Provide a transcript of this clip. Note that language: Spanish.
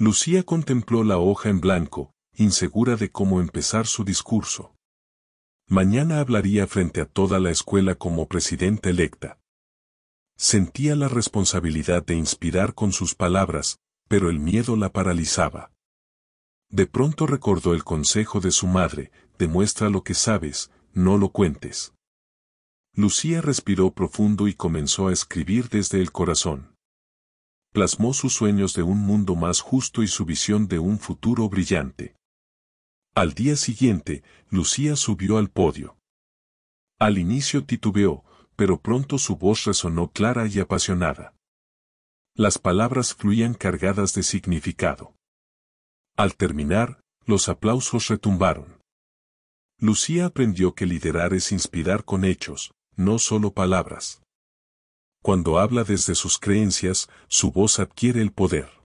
Lucía contempló la hoja en blanco, insegura de cómo empezar su discurso. Mañana hablaría frente a toda la escuela como presidenta electa. Sentía la responsabilidad de inspirar con sus palabras, pero el miedo la paralizaba. De pronto recordó el consejo de su madre, demuestra lo que sabes, no lo cuentes. Lucía respiró profundo y comenzó a escribir desde el corazón plasmó sus sueños de un mundo más justo y su visión de un futuro brillante. Al día siguiente, Lucía subió al podio. Al inicio titubeó, pero pronto su voz resonó clara y apasionada. Las palabras fluían cargadas de significado. Al terminar, los aplausos retumbaron. Lucía aprendió que liderar es inspirar con hechos, no solo palabras. Cuando habla desde sus creencias, su voz adquiere el poder.